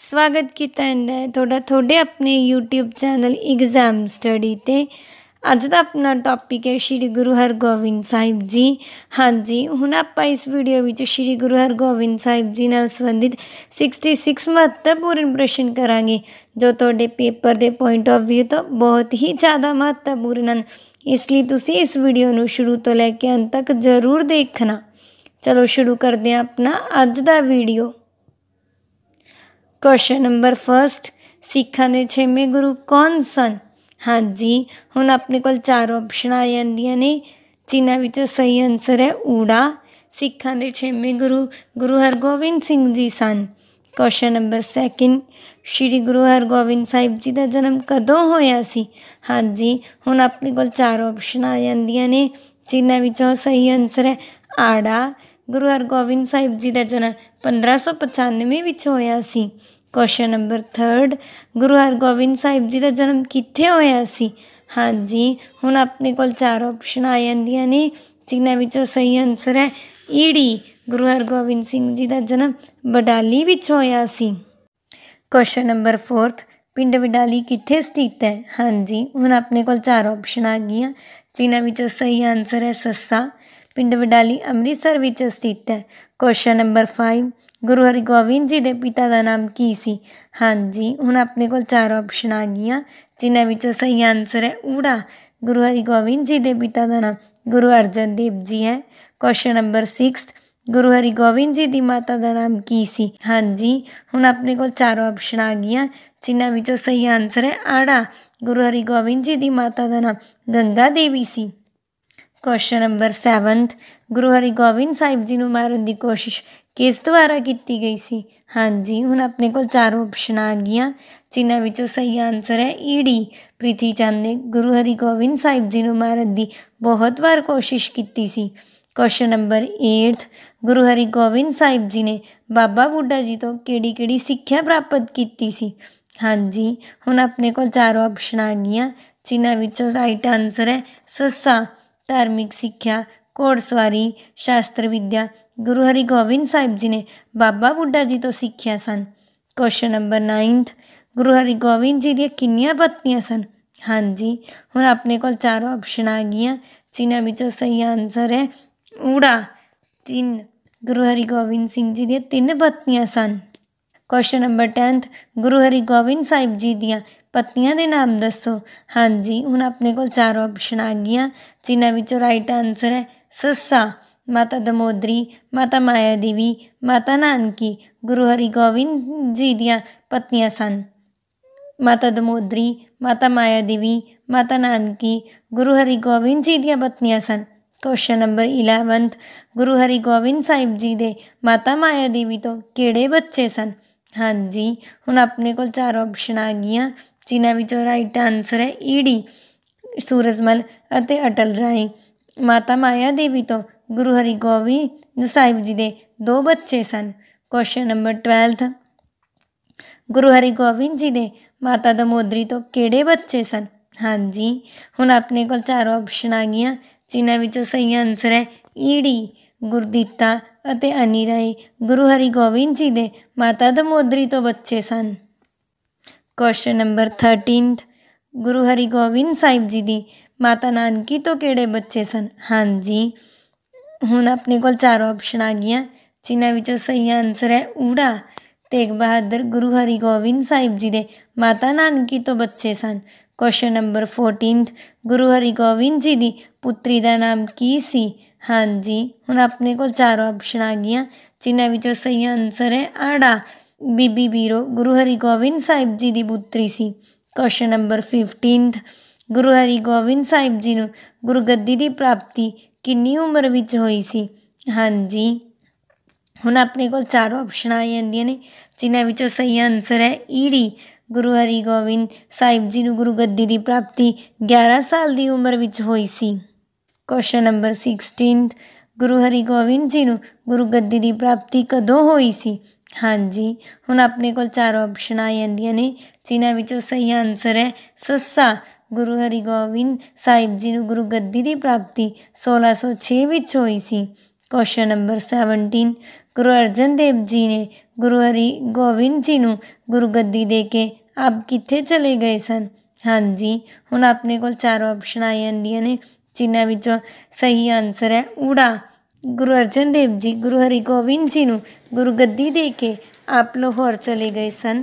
ਸਵਾਗਤ ਕੀਤਾ ਜਾਂਦਾ ਹੈ ਤੁਹਾਡਾ ਤੁਹਾਡੇ ਆਪਣੇ YouTube ਚੈਨਲ ਐਗਜ਼ਾਮ ਸਟੱਡੀ ਤੇ ਅੱਜ ਦਾ ਆਪਣਾ ਟੌਪਿਕ ਹੈ ਸ਼੍ਰੀ ਗੁਰੂ ਹਰਗੋਬਿੰਦ ਸਾਹਿਬ ਜੀ ਹਾਂਜੀ ਹੁਣ ਆਪਾਂ ਇਸ ਵੀਡੀਓ ਵਿੱਚ ਸ਼੍ਰੀ ਗੁਰੂ ਹਰਗੋਬਿੰਦ ਸਾਹਿਬ ਜੀ ਨਾਲ ਸੰਬੰਧਿਤ 66 ਮਹੱਤਵਪੂਰਨ ਪ੍ਰਸ਼ਨ ਕਰਾਂਗੇ ਜੋ ਤੁਹਾਡੇ ਪੇਪਰ ਦੇ ਪੁਆਇੰਟ ਆਫ View ਤੋਂ ਬਹੁਤ ਹੀ ਜ਼ਿਆਦਾ ਮਹੱਤਵਪੂਰਨ ਹਨ ਇਸ ਲਈ ਤੁਸੀਂ ਇਸ ਵੀਡੀਓ ਨੂੰ ਸ਼ੁਰੂ ਤੋਂ ਲੈ ਕੇ ਅੰਤ ਤੱਕ ਜ਼ਰੂਰ ਦੇਖਣਾ ਚਲੋ ਸ਼ੁਰੂ ਕਰਦੇ ਹਾਂ ਆਪਣਾ ਅੱਜ ਦਾ ਵੀਡੀਓ ਕੁਐਸਚਨ ਨੰਬਰ 1 ਸਿੱਖਾਂ ਦੇ 6ਵੇਂ ਗੁਰੂ ਕੌਣ ਸਨ ਹਾਂਜੀ ਹੁਣ ਆਪਣੇ ਕੋਲ ਚਾਰ ਆਪਸ਼ਨਾਂ ਆ ਜਾਂਦੀਆਂ ਨੇ ਜਿਨ੍ਹਾਂ ਵਿੱਚੋਂ ਸਹੀ ਆਨਸਰ ਹੈ ਊੜਾ ਸਿੱਖਾਂ ਦੇ 6ਵੇਂ ਗੁਰੂ ਗੁਰੂ ਹਰਗੋਬਿੰਦ ਸਿੰਘ ਜੀ ਸਨ ਕੁਐਸਚਨ ਨੰਬਰ 2 ਸ਼੍ਰੀ ਗੁਰੂ ਹਰਗੋਬਿੰਦ ਸਾਹਿਬ ਜੀ ਦਾ ਜਨਮ ਕਦੋਂ ਹੋਇਆ ਸੀ ਹਾਂਜੀ ਹੁਣ ਆਪਣੇ ਕੋਲ ਚਾਰ ਆਪਸ਼ਨਾਂ ਆ ਜਾਂਦੀਆਂ ਨੇ ਜਿਨ੍ਹਾਂ ਵਿੱਚੋਂ ਸਹੀ ਆਨਸਰ ਹੈ ਆੜਾ ਗੁਰੂ ਹਰਗੋਬਿੰਦ ਸਾਹਿਬ ਜੀ ਦਾ ਜਨਮ 1595 ਵਿੱਚ ਹੋਇਆ ਸੀ ਕੁਐਸਚਨ ਨੰਬਰ 3 ਗੁਰੂ ਹਰਗੋਬਿੰਦ ਸਾਹਿਬ ਜੀ ਦਾ ਜਨਮ ਕਿੱਥੇ ਹੋਇਆ ਸੀ ਹਾਂਜੀ ਹੁਣ ਆਪਣੇ ਕੋਲ ਚਾਰ ਆਪਸ਼ਨ ਆ ਜਾਂਦੀਆਂ ਨੇ ਜਿਨ੍ਹਾਂ ਵਿੱਚੋਂ ਸਹੀ ਆਨਸਰ ਹੈ ਈੜੀ e ਗੁਰੂ ਹਰਗੋਬਿੰਦ ਸਿੰਘ ਜੀ ਦਾ ਜਨਮ ਬਡਾਲੀ ਵਿੱਚ ਹੋਇਆ ਸੀ ਕੁਐਸਚਨ ਨੰਬਰ 4 ਪਿੰਡ ਵਿਡਾਲੀ ਕਿੱਥੇ ਸਥਿਤ ਹੈ ਹਾਂਜੀ ਹੁਣ ਆਪਣੇ ਕੋਲ ਚਾਰ ਆਪਸ਼ਨ ਆ ਗਈਆਂ ਜਿਨ੍ਹਾਂ ਵਿੱਚੋਂ ਸਹੀ ਆਨਸਰ ਹੈ ਸੱਸਾ ਪਿੰਡ ਵਡਾਲੀ ਅੰਮ੍ਰਿਤਸਰ ਵਿੱਚ ਸਥਿਤ ਹੈ ਕੁਐਸਚਨ ਨੰਬਰ 5 ਗੁਰੂ ਹਰਗੋਬਿੰਦ ਜੀ ਦੇ ਪਿਤਾ ਦਾ ਨਾਮ ਕੀ ਸੀ ਹਾਂਜੀ ਹੁਣ ਆਪਣੇ ਕੋਲ ਚਾਰ ਆਪਸ਼ਨ ਆ ਗਈਆਂ ਜਿਨ੍ਹਾਂ ਵਿੱਚੋਂ ਸਹੀ ਆਨਸਰ ਹੈ ਊੜਾ ਗੁਰੂ ਹਰਗੋਬਿੰਦ ਜੀ ਦੇ ਪਿਤਾ ਦਾ ਨਾਮ ਗੁਰੂ ਅਰਜਨ ਦੇਵ ਜੀ ਹੈ ਕੁਐਸਚਨ ਨੰਬਰ 6 ਗੁਰੂ ਗੋਬਿੰਦ ਜੀ ਦੀ ਮਾਤਾ ਦਾ ਨਾਮ ਕੀ ਸੀ ਹਾਂਜੀ ਹੁਣ ਆਪਣੇ ਕੋਲ ਚਾਰ ਆਪਸ਼ਨ ਆ ਗਈਆਂ ਜਿਨ੍ਹਾਂ ਵਿੱਚੋਂ ਸਹੀ ਆਨਸਰ ਹੈ ਆੜਾ ਗੁਰੂ ਗੋਬਿੰਦ ਜੀ ਦੀ ਮਾਤਾ ਦਾ ਨਾਮ ਗੰਗਾ ਦੇਵੀ ਸੀ question number 7th Guru Hargobind Sahib ji ਨੂੰ ਮਾਰਨ ਦੀ ਕੋਸ਼ਿਸ਼ ਕਿਸ ਦੁਆਰਾ ਕੀਤੀ ਗਈ ਸੀ ਹਾਂਜੀ ਹੁਣ ਆਪਣੇ ਕੋਲ ਚਾਰ ਆਪਸ਼ਨ ਆ ਗਈਆਂ ਜਿਨ੍ਹਾਂ ਵਿੱਚੋਂ ਸਹੀ ਆਨਸਰ ਹੈ ਈਡੀ e ਪ੍ਰੀਤੀ ਚੰਦ ਨੇ ਗੁਰੂ ਹਰਿਗੋਬਿੰਦ ਸਾਹਿਬ ਜੀ ਨੂੰ ਮਾਰਨ ਦੀ ਬਹੁਤ ਵਾਰ ਕੋਸ਼ਿਸ਼ ਕੀਤੀ ਸੀ ਕੁਐਸਚਨ ਨੰਬਰ 8 ਗੁਰੂ ਹਰਿਗੋਬਿੰਦ ਸਾਹਿਬ ਜੀ ਨੇ ਬਾਬਾ ਬੁੱਢਾ ਜੀ ਤੋਂ ਕਿਹੜੀ-ਕਿਹੜੀ ਸਿੱਖਿਆ ਪ੍ਰਾਪਤ ਕੀਤੀ ਸੀ ਹਾਂਜੀ ਹੁਣ ਆਪਣੇ ਕੋਲ ਚਾਰ ਆਪਸ਼ਨ ਆ ਗਈਆਂ ਜਿਨ੍ਹਾਂ ਵਿੱਚੋਂ ਰਾਈਟ ਆਨਸਰ ਹੈ ਸੱਸਾ ਧਾਰਮਿਕ ਸਿੱਖਿਆ ਘੋੜਸਵਾਰੀ ਸ਼ਾਸਤਰ ਵਿਦਿਆ ਗੁਰੂ ਹਰਿਗੋਬਿੰਦ ਸਾਹਿਬ ਜੀ ਨੇ ਬਾਬਾ ਬੁੱਢਾ ਜੀ ਤੋਂ ਸਿੱਖਿਆ ਸਨ ਕੁਐਸਚਨ ਨੰਬਰ 9 ਗੁਰੂ ਹਰਿਗੋਬਿੰਦ ਜੀ ਦੀਆਂ ਕਿੰਨੀਆਂ ਪਤਨੀਆਂ ਸਨ ਹਾਂਜੀ ਹੁਣ ਆਪਣੇ ਕੋਲ ਚਾਰ ਆਪਸ਼ਨ ਆ ਗਈਆਂ ਜਿਨ੍ਹਾਂ ਵਿੱਚੋਂ ਸਹੀ ਆਨਸਰ ਹੈ ਊੜਾ 3 ਗੁਰੂ ਹਰਿਗੋਬਿੰਦ ਸਿੰਘ ਜੀ ਦੀਆਂ ਤਿੰਨ ਪਤਨੀਆਂ ਸਨ ਕੁਐਸਚਨ ਨੰਬਰ 10 ਗੁਰੂ ਹਰਿਗੋਬਿੰਦ ਸਾਹਿਬ ਜੀ ਦੀਆਂ ਪਤਨੀਆਂ ਦੇ ਨਾਮ ਦੱਸੋ ਹਾਂਜੀ ਹੁਣ ਆਪਣੇ ਕੋਲ ਚਾਰ ਆਪਸ਼ਨ ਆ ਗਈਆਂ ਜਿਨ੍ਹਾਂ ਵਿੱਚੋਂ ਰਾਈਟ ਆਨਸਰ ਹੈ ਸੱਸਾ ਮਾਤਾ ਦਮੋਦਰੀ ਮਾਤਾ ਮਾਇਆ ਦੇਵੀ ਮਾਤਾ ਨਾਨਕੀ ਗੁਰੂ ਹਰੀ ਗੋਬਿੰਦ ਜੀ ਦੀਆਂ ਪਤਨੀਆਂ ਸਨ ਮਾਤਾ ਦਮੋਦਰੀ ਮਾਤਾ ਮਾਇਆ ਦੇਵੀ ਮਾਤਾ ਨਾਨਕੀ ਗੁਰੂ ਹਰੀ ਗੋਬਿੰਦ ਜੀ ਦੀਆਂ ਪਤਨੀਆਂ ਸਨ question number 11 Guru Hargobind Sahib ji ਦੇ ਮਾਤਾ ਮਾਇਆ ਦੇਵੀ ਤੋਂ ਕਿਹੜੇ ਬੱਚੇ ਸਨ ਹਾਂਜੀ ਹੁਣ ਆਪਣੇ ਕੋਲ ਚਾਰ ਆਪਸ਼ਨ ਆ ਗਈਆਂ ਜਿਨ੍ਹਾਂ ਵਿੱਚੋਂ ਰਾਈਟ ਆਨਸਰ ਹੈ ਈਡੀ e ਸੂਰਜਮਲ ਅਤੇ ਅਟਲ ਰਾਏ ਮਾਤਾ ਮਾਇਆ ਦੇਵੀ ਤੋਂ ਗੁਰੂ ਗੋਬਿੰਦ ਸਾਹਿਬ ਜੀ ਦੇ ਦੋ ਬੱਚੇ ਸਨ ਕੁਐਸਚਨ ਨੰਬਰ 12 ਗੁਰੂ ਗੋਬਿੰਦ ਜੀ ਦੇ ਮਾਤਾ ਦਮੋਦਰੀ ਤੋਂ ਕਿਹੜੇ ਬੱਚੇ ਸਨ ਹਾਂਜੀ ਹੁਣ ਆਪਣੇ ਕੋਲ ਚਾਰ ਆਪਸ਼ਨ ਆ ਗਈਆਂ ਜਿਨ੍ਹਾਂ ਵਿੱਚੋਂ ਸਹੀ ਆਨਸਰ ਹੈ ਈਡੀ e ਗੁਰਦੀਤਾ ਅਤੇ ਅਨੀ ਰਾਏ ਗੁਰੂ ਗੋਬਿੰਦ ਜੀ ਦੇ ਮਾਤਾ ਦਮੋਦਰੀ ਤੋਂ ਬੱਚੇ ਸਨ ਕੁਐਸਚਨ ਨੰਬਰ 13 ਗੁਰੂ ਹਰਿਗੋਬਿੰਦ ਸਾਹਿਬ ਜੀ ਦੀ ਮਾਤਾ ਨਾਨਕੀ ਤੋਂ ਕਿਹੜੇ ਬੱਚੇ ਸਨ ਹਾਂਜੀ ਹੁਣ ਆਪਣੇ ਕੋਲ ਚਾਰ ਆਪਸ਼ਨ ਆ ਗਈਆਂ ਜਿਨ੍ਹਾਂ ਵਿੱਚੋਂ ਸਹੀ ਆਨਸਰ ਹੈ ਊੜਾ ਤੇਗ ਬਹਾਦਰ ਗੁਰੂ ਹਰਿਗੋਬਿੰਦ ਸਾਹਿਬ ਜੀ ਦੇ ਮਾਤਾ ਨਾਨਕੀ ਤੋਂ ਬੱਚੇ ਸਨ ਕੁਐਸਚਨ ਨੰਬਰ 14 ਗੁਰੂ ਹਰਿਗੋਬਿੰਦ ਜੀ ਦੀ ਪੁੱਤਰੀ ਦਾ ਨਾਮ ਕੀ ਸੀ ਹਾਂਜੀ ਹੁਣ ਆਪਣੇ ਕੋਲ ਚਾਰ ਆਪਸ਼ਨ ਆ ਗਈਆਂ ਜਿਨ੍ਹਾਂ ਵਿੱਚੋਂ ਸਹੀ ਆਨਸਰ ਹੈ ਆੜਾ ਬੀਬੀ ਬੀਰੋ ਗੁਰੂ ਹਰਿਗੋਬਿੰਦ ਸਾਹਿਬ ਜੀ ਦੀ ਪੁੱਤਰੀ ਸੀ ਕੁਐਸਚਨ ਨੰਬਰ 15 ਗੁਰੂ ਹਰਿਗੋਬਿੰਦ ਸਾਹਿਬ ਜੀ ਨੂੰ ਗੁਰਗੱਦੀ ਦੀ ਪ੍ਰਾਪਤੀ ਕਿੰਨੀ ਉਮਰ ਵਿੱਚ ਹੋਈ ਸੀ ਹਾਂਜੀ ਹੁਣ ਆਪਣੇ ਕੋਲ ਚਾਰ ਆਪਸ਼ਨ ਆ ਜਾਂਦੀਆਂ ਨੇ ਜਿਨ੍ਹਾਂ ਵਿੱਚੋਂ ਸਹੀ ਆਨਸਰ ਹੈ ਈੜੀ ਗੁਰੂ ਹਰਿਗੋਬਿੰਦ ਸਾਹਿਬ ਜੀ ਨੂੰ ਗੁਰਗੱਦੀ ਦੀ ਪ੍ਰਾਪਤੀ 11 ਸਾਲ ਦੀ ਉਮਰ ਵਿੱਚ ਹੋਈ ਸੀ ਕੁਐਸਚਨ ਨੰਬਰ 16 ਗੁਰੂ ਹਰਿਗੋਬਿੰਦ ਜੀ ਨੂੰ ਗੁਰਗੱਦੀ ਦੀ ਪ੍ਰਾਪਤੀ ਕਦੋਂ ਹੋਈ ਸੀ ਹਾਂਜੀ ਹੁਣ ਆਪਣੇ ਕੋਲ ਚਾਰ ਆਪਸ਼ਨ ਆ ਜਾਂਦੀਆਂ ਨੇ ਜਿਨ੍ਹਾਂ ਵਿੱਚੋਂ ਸਹੀ ਆਨਸਰ ਹੈ ਸੱਸਾ ਗੁਰੂ ਹਰਿਗੋਬਿੰਦ ਸਾਹਿਬ ਜੀ ਨੂੰ ਗੁਰੂ ਗੱਦੀ ਦੀ ਪ੍ਰਾਪਤੀ 1606 ਵਿੱਚ ਹੋਈ ਸੀ ਕੁਐਸਚਨ ਨੰਬਰ 17 ਗੁਰੂ ਅਰਜਨ ਦੇਵ ਜੀ ਨੇ ਗੁਰੂ ਹਰੀ ਗੋਬਿੰਦ ਜੀ ਨੂੰ ਗੁਰੂ ਗੱਦੀ ਦੇ ਕੇ ਆਪ ਕਿੱਥੇ ਚਲੇ ਗਏ ਸਨ ਹਾਂਜੀ ਹੁਣ ਆਪਣੇ ਕੋਲ ਚਾਰ ਆਪਸ਼ਨ ਆ ਜਾਂਦੀਆਂ ਨੇ ਜਿਨ੍ਹਾਂ ਵਿੱਚੋਂ ਸਹੀ ਆਨਸਰ ਹੈ ਊੜਾ ਗੁਰੂ ਅਰਜਨ ਦੇਵ ਜੀ ਗੁਰੂ ਹਰਿਗੋਬਿੰਦ ਜੀ ਨੂੰ ਗੁਰਗੱਦੀ ਦੇ ਕੇ ਆਪ ਲਾਹੌਰ ਚਲੇ ਗਏ ਸਨ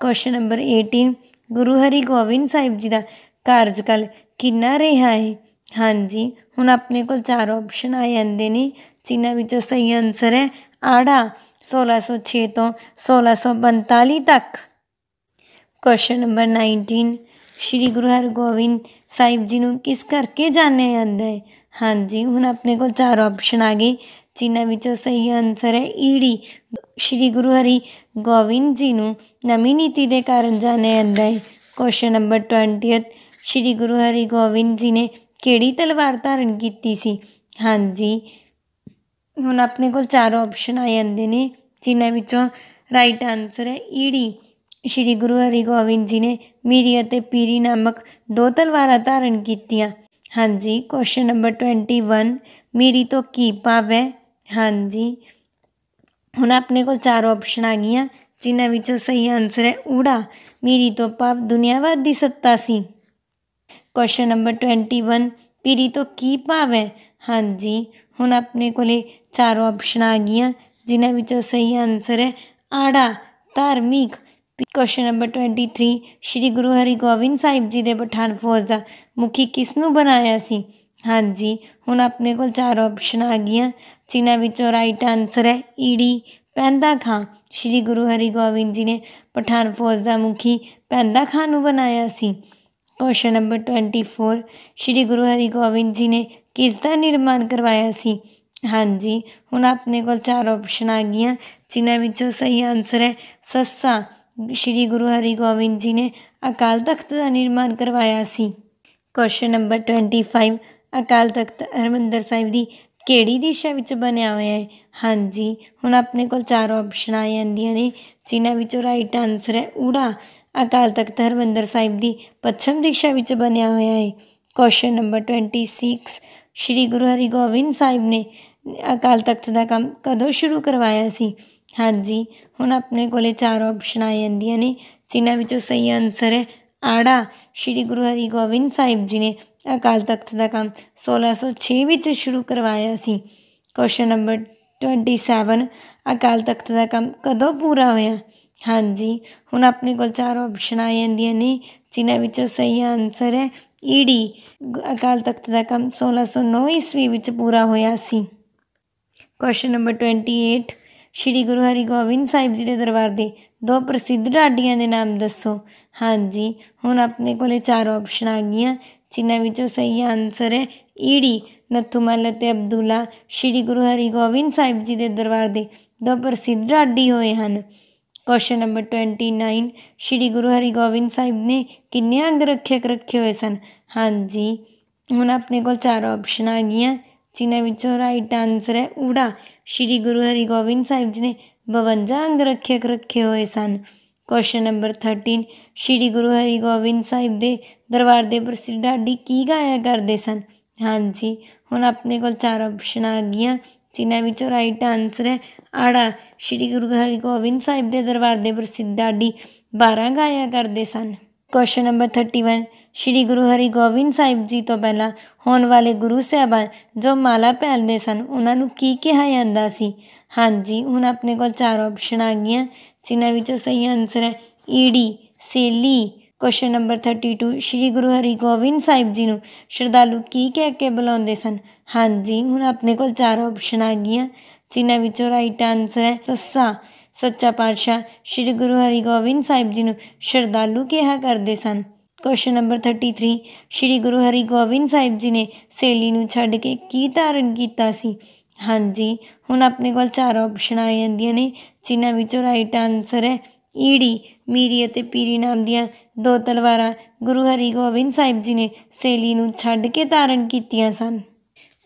ਕੁਐਸਚਨ ਨੰਬਰ 18 ਗੁਰੂ ਹਰਿਗੋਬਿੰਦ ਸਾਹਿਬ ਜੀ ਦਾ ਕਾਰਜਕਾਲ ਕਿੰਨਾ ਰਿਹਾ ਹੈ ਹਾਂਜੀ ਹੁਣ ਆਪਣੇ ਕੋਲ ਚਾਰ ਆਪਸ਼ਨ ਆ ਜਾਂਦੇ ਨੇ ਜਿਨ੍ਹਾਂ ਵਿੱਚੋਂ ਸਹੀ ਆਨਸਰ ਹੈ ਆੜਾ 1606 ਤੋਂ 1645 ਤੱਕ ਕੁਐਸਚਨ ਨੰਬਰ 19 ਸ਼੍ਰੀ ਗੁਰੂ ਹਰਗੋਬਿੰਦ ਸਾਹਿਬ ਜੀ ਨੂੰ ਕਿਸ ਕਰਕੇ ਜਾਣਿਆ ਜਾਂਦਾ ਹੈ ਹਾਂਜੀ ਹੁਣ ਆਪਣੇ ਕੋਲ ਚਾਰ ਆਪਸ਼ਨ ਆ ਗਏ ਜਿਨ੍ਹਾਂ ਵਿੱਚੋਂ ਸਹੀ ਆਨਸਰ ਹੈ ਈੜੀ ਸ਼੍ਰੀ ਗੁਰੂ ਹਰੀ ਗੋਬਿੰਦ ਜੀ ਨੂੰ ਨਵੀਂ ਨੀਤੀ ਦੇ ਕਾਰਨ ਜਾਣਿਆ ਜਾਂਦਾ ਹੈ question number 20 Shri Guru Hargobind ji ਨੇ ਕਿਹੜੀ ਤਲਵਾਰ ਧਾਰਨ ਕੀਤੀ ਸੀ ਹਾਂਜੀ ਹੁਣ ਆਪਣੇ ਕੋਲ ਚਾਰ ਆਪਸ਼ਨ ਆ ਜਾਂਦੇ ਨੇ ਜਿਨ੍ਹਾਂ ਵਿੱਚੋਂ ਰਾਈਟ ਆਨਸਰ ਹੈ ਈੜੀ ਸ਼੍ਰੀ ਗੁਰੂ ਹਰਿਗੋਬਿੰਦ ਜੀ ਨੇ ਮੀਰੀ ਅਤੇ ਪੀਰੀ ਨਾਮਕ ਦੋ ਤਲਵਾਰਾਂ ਧਾਰਨ ਕੀਤੀਆਂ ਹਾਂਜੀ ਕੁਐਸਚਨ ਨੰਬਰ 21 ਮੀਰੀ ਤੋਂ ਕੀ ਪਾਵੇ ਹਾਂਜੀ ਹੁਣ ਆਪਣੇ ਕੋਲ ਚਾਰ ਆਪਸ਼ਨ ਆ ਗਈਆਂ ਜਿਨ੍ਹਾਂ ਵਿੱਚੋਂ ਸਹੀ ਆਨਸਰ ਹੈ ਊੜਾ ਮੀਰੀ ਤੋਂ ਪਾਵ ਦੁਨੀਆਵਾਦ ਦੀ ਸੱਤਾ ਸੀ ਕੁਐਸਚਨ ਨੰਬਰ 21 ਪੀਰੀ ਤੋਂ ਕੀ ਪਾਵੇ ਹਾਂਜੀ ਹੁਣ ਆਪਣੇ ਕੋਲੇ ਚਾਰ ਆਪਸ਼ਨ ਆ ਗਈਆਂ ਜਿਨ੍ਹਾਂ ਵਿੱਚੋਂ ਸਹੀ ਆਨਸਰ ਹੈ ਆੜਾ ਧਾਰਮਿਕ ਕੁਐਸਚਨ ਨੰਬਰ 23 ਸ੍ਰੀ ਗੁਰੂ ਹਰਿਗੋਬਿੰਦ ਸਾਹਿਬ ਜੀ ਦੇ ਪਠਾਨ ਫੌਜ ਦਾ ਮੁਖੀ ਕਿਸ ਨੂੰ ਬਣਾਇਆ ਸੀ ਹਾਂਜੀ ਹੁਣ ਆਪਣੇ ਕੋਲ ਚਾਰ ਆਪਸ਼ਨ ਆ ਗਈਆਂ ਜਿਨ੍ਹਾਂ ਵਿੱਚੋਂ ਰਾਈਟ ਆਨਸਰ ਹੈ ਈਡੀ e ਪੈਂਦਾ ਖਾਂ ਸ੍ਰੀ ਗੁਰੂ ਹਰਿਗੋਬਿੰਦ ਜੀ ਨੇ ਪਠਾਨ ਫੌਜ ਦਾ ਮੁਖੀ ਪੈਂਦਾ ਖਾਂ ਨੂੰ ਬਣਾਇਆ ਸੀ ਕੁਐਸਚਨ ਨੰਬਰ 24 ਸ੍ਰੀ ਗੁਰੂ ਹਰਿਗੋਬਿੰਦ ਜੀ ਨੇ ਕਿਸ ਦਾ ਨਿਰਮਾਣ ਕਰਵਾਇਆ ਸੀ ਹਾਂਜੀ ਹੁਣ ਆਪਣੇ ਕੋਲ ਚਾਰ ਆਪਸ਼ਨ ਆ ਗਈਆਂ ਜਿਨ੍ਹਾਂ ਵਿੱਚੋਂ ਸਹੀ ਆਨਸਰ ਹੈ ਸੱਸਾ ਸ਼੍ਰੀ ਗੁਰੂ ਹਰਿਗੋਬਿੰਦ ਜੀ ਨੇ ਅਕਾਲ ਤਖਤ ਦਾ ਨਿਰਮਾਣ ਕਰਵਾਇਆ ਸੀ ਕੁਐਸਚਨ ਨੰਬਰ 25 ਅਕਾਲ ਤਖਤ ਹਰਮੰਦਰ ਸਾਹਿਬ ਦੀ ਕਿਹੜੀ ਦਿਸ਼ਾ ਵਿੱਚ ਬਣਿਆ ਹੋਇਆ ਹੈ ਹਾਂਜੀ ਹੁਣ ਆਪਣੇ ਕੋਲ ਚਾਰ ਆਪਸ਼ਨ ਆ ਜਾਂਦੀਆਂ ਨੇ ਜਿਨ੍ਹਾਂ ਵਿੱਚੋਂ ਰਾਈਟ ਆਨਸਰ ਹੈ ਊੜਾ ਅਕਾਲ ਤਖਤ ਹਰਮੰਦਰ ਸਾਹਿਬ ਦੀ ਪੱਛਮ ਦਿਸ਼ਾ ਵਿੱਚ ਬਣਿਆ ਹੋਇਆ ਹੈ ਕੁਐਸਚਨ ਨੰਬਰ 26 ਸ਼੍ਰੀ ਗੁਰੂ ਹਰਿਗੋਬਿੰਦ ਸਾਹਿਬ ਨੇ ਅਕਾਲ ਤਖਤ ਦਾ ਕੰਮ ਕਦੋਂ ਸ਼ੁਰੂ ਕਰਵਾਇਆ ਸੀ ਹਾਂਜੀ ਹੁਣ ਆਪਣੇ ਕੋਲੇ ਚਾਰ ਆਪਸ਼ਨ ਆ ਜਾਂਦੀਆਂ ਨੇ ਜਿਨ੍ਹਾਂ ਵਿੱਚੋਂ ਸਹੀ ਆਨਸਰ ਹੈ ਆੜਾ ਸ਼੍ਰੀ ਗੁਰੂ ਹਰਿਗੋਬਿੰਦ ਸਾਹਿਬ ਜੀ ਨੇ ਅਕਾਲ ਤਖਤ ਦਾ ਕੰਮ 1606 ਵਿੱਚ ਸ਼ੁਰੂ ਕਰਵਾਇਆ ਸੀ ਕੁਐਸਚਨ ਨੰਬਰ 27 ਅਕਾਲ ਤਖਤ ਦਾ ਕੰਮ ਕਦੋਂ ਪੂਰਾ ਹੋਇਆ ਹਾਂਜੀ ਹੁਣ ਆਪਣੇ ਕੋਲ ਚਾਰ ਆਪਸ਼ਨ ਆ ਜਾਂਦੀਆਂ ਨੇ ਜਿਨ੍ਹਾਂ ਵਿੱਚੋਂ ਸਹੀ ਆਨਸਰ ਹੈ ਈਡੀ ਅਕਾਲ ਤਖਤ ਦਾ ਕੰਮ 1609 ਈਸਵੀ ਵਿੱਚ ਪੂਰਾ ਹੋਇਆ ਸੀ ਕੁਐਸਚਨ ਨੰਬਰ 28 ਸ਼੍ਰੀ ਗੁਰੂ ਹਰਿਗੋਬਿੰਦ ਸਾਹਿਬ ਜੀ ਦੇ ਦਰਬਾਰ ਦੇ ਦੋ ਪ੍ਰਸਿੱਧ ਢਾਡੀਆਂ ਦੇ ਨਾਮ ਦੱਸੋ ਹਾਂਜੀ ਹੁਣ ਆਪਣੇ ਕੋਲੇ ਚਾਰ ਆਪਸ਼ਨ ਆ ਗਈਆਂ ਜਿਨ੍ਹਾਂ ਵਿੱਚੋਂ ਸਹੀ ਆਨਸਰ ਹੈ ਈੜੀ ਨਥੂਮਲ ਤੇ ਅਬਦੁੱਲਾ ਸ਼੍ਰੀ ਗੁਰੂ ਹਰਿਗੋਬਿੰਦ ਸਾਹਿਬ ਜੀ ਦੇ ਦਰਬਾਰ ਦੇ ਦੋ ਪ੍ਰਸਿੱਧ ਢਾਡੀ ਹੋਏ ਹਨ ਕੁਐਸਚਨ ਨੰਬਰ 29 ਸ਼੍ਰੀ ਗੁਰੂ ਹਰਿਗੋਬਿੰਦ ਸਾਹਿਬ ਨੇ ਕਿੰਨੇ ਅੰਗ ਰੱਖੇ ਰੱਖੇ ਹੋਏ ਸਨ ਹਾਂਜੀ ਹੁਣ ਆਪਣੇ ਕੋਲ ਚਾਰ ਆਪਸ਼ਨ ਆ ਗਈਆਂ ਜਿਨ੍ਹਾਂ ਵਿੱਚੋਂ ਰਾਈਟ ਆਨਸਰ ਹੈ ਊੜਾ ਸ਼੍ਰੀ ਗੁਰੂ ਹਰਿਗੋਬਿੰਦ ਸਾਹਿਬ ਜੀ ਨੇ 52 ਅੰਗ ਰੱਖਿਅਕ ਰੱਖੇ ਹੋਏ ਸਨ ਕੁਐਸਚਨ ਨੰਬਰ 13 ਸ਼੍ਰੀ ਗੁਰੂ ਹਰਿਗੋਬਿੰਦ ਸਾਹਿਬ ਦੇ ਦਰਬਾਰ ਦੇ ਪ੍ਰਸਿੱਧ ਢਾਡੀ ਕੀ ਗਾਇਆ ਕਰਦੇ ਸਨ ਹਾਂਜੀ ਹੁਣ ਆਪਣੇ ਕੋਲ ਚਾਰ ਆਪਸ਼ਨ ਆ ਗਈਆਂ ਜਿਨ੍ਹਾਂ ਵਿੱਚੋਂ ਰਾਈਟ ਆਨਸਰ ਹੈ ਆੜਾ ਸ਼੍ਰੀ ਗੁਰੂ ਹਰਿਗੋਬਿੰਦ ਸਾਹਿਬ ਦੇ ਦਰਬਾਰ ਦੇ ਪ੍ਰਸਿੱਧ ਢਾਡੀ 12 ਗਾਇਆ ਕਰਦੇ ਸਨ ਕੁਐਸਚਨ ਨੰਬਰ 31 ਸ਼੍ਰੀ ਗੁਰੂ ਹਰਿਗੋਬਿੰਦ ਸਾਹਿਬ ਜੀ ਤੋਂ ਪਹਿਲਾਂ ਹੋਣ ਵਾਲੇ ਗੁਰੂ ਸਾਹਿਬਾਂ ਜੋ ਮਾਲਾ ਪਹਿਨਦੇ ਸਨ ਉਹਨਾਂ ਨੂੰ ਕੀ ਕਿਹਾ ਜਾਂਦਾ ਸੀ ਹਾਂਜੀ ਹੁਣ ਆਪਣੇ ਕੋਲ ਚਾਰ ਆਪਸ਼ਨ ਆ ਗਈਆਂ ਜਿਨ੍ਹਾਂ ਵਿੱਚੋਂ ਸਹੀ ਆਨਸਰ ਹੈ ਈਡੀ e ਸੇਲੀ ਕੁਐਸਚਨ ਨੰਬਰ 32 ਸ਼੍ਰੀ ਗੁਰੂ ਹਰਿਗੋਬਿੰਦ ਸਾਹਿਬ ਜੀ ਨੂੰ ਸ਼ਰਧਾਲੂ ਕੀ ਕਹਿ ਕੇ ਬੁਲਾਉਂਦੇ ਸਨ ਹਾਂਜੀ ਹੁਣ ਆਪਣੇ ਕੋਲ ਚਾਰ ਆਪਸ਼ਨ ਆ ਗਈਆਂ ਜਿਨ੍ਹਾਂ ਵਿੱਚੋਂ ਰਾਈਟ ਆਨਸਰ ਹੈ ਸੱਸਾ ਸੱਚਾ ਪਾਤਸ਼ਾਹ ਸ੍ਰੀ ਗੁਰੂ ਹਰਿਗੋਬਿੰਦ ਸਾਹਿਬ ਜੀ ਨੂੰ ਸ਼ਰਧਾਲੂ ਕਿਹਾ ਕਰਦੇ ਸਨ ਕੁਐਸਚਨ ਨੰਬਰ 33 ਸ੍ਰੀ ਗੁਰੂ ਹਰਿਗੋਬਿੰਦ ਸਾਹਿਬ ਜੀ ਨੇ ਸੇਲੀ ਨੂੰ ਛੱਡ ਕੇ ਕੀ ਧਾਰਨ ਕੀਤਾ ਸੀ ਹਾਂਜੀ ਹੁਣ ਆਪਣੇ ਕੋਲ ਚਾਰ ਆਪਸ਼ਨ ਆ ਜਾਂਦੀਆਂ ਨੇ ਜਿਨ੍ਹਾਂ ਵਿੱਚੋਂ ਰਾਈਟ ਆਨਸਰ ਹੈ ਈੜੀ ਮੀਰੀ ਅਤੇ ਪੀਰੀ ਨਾਮ ਦੀਆਂ ਦੋ ਤਲਵਾਰਾਂ ਗੁਰੂ ਹਰਿਗੋਬਿੰਦ ਸਾਹਿਬ ਜੀ ਨੇ ਸੇਲੀ ਨੂੰ ਛੱਡ ਕੇ ਧਾਰਨ ਕੀਤੀਆਂ ਸਨ